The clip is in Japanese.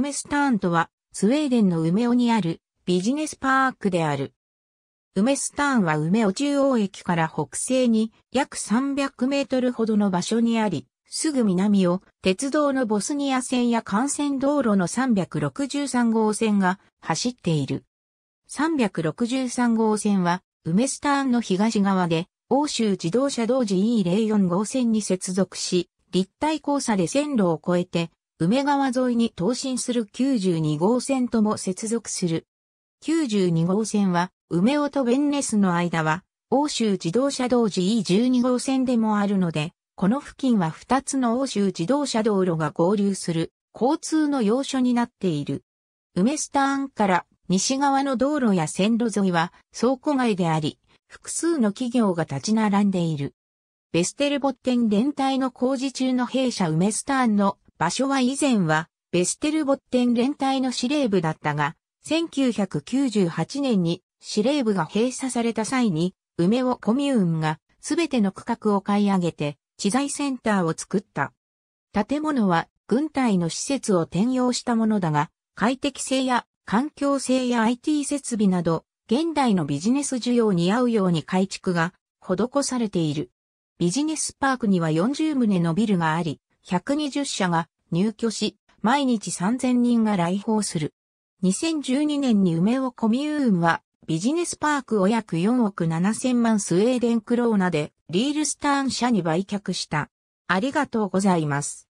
梅スターンとは、スウェーデンの梅尾にあるビジネスパークである。梅スターンは梅尾中央駅から北西に約300メートルほどの場所にあり、すぐ南を鉄道のボスニア線や幹線道路の363号線が走っている。363号線は梅スターンの東側で欧州自動車同時 E04 号線に接続し、立体交差で線路を越えて梅川沿いに投進する92号線とも接続する。92号線は、梅尾とベンネスの間は、欧州自動車道 GE12 号線でもあるので、この付近は2つの欧州自動車道路が合流する交通の要所になっている。梅スターンから西側の道路や線路沿いは倉庫街であり、複数の企業が立ち並んでいる。ベステルボッテン連帯の工事中の弊社梅スターンの場所は以前は、ベステルボッテン連隊の司令部だったが、1998年に司令部が閉鎖された際に、梅尾コミューンがすべての区画を買い上げて、知財センターを作った。建物は軍隊の施設を転用したものだが、快適性や環境性や IT 設備など、現代のビジネス需要に合うように改築が施されている。ビジネスパークには40棟のビルがあり、120社が入居し、毎日3000人が来訪する。2012年に梅尾コミューンはビジネスパークを約4億7000万スウェーデンクローナでリールスターン社に売却した。ありがとうございます。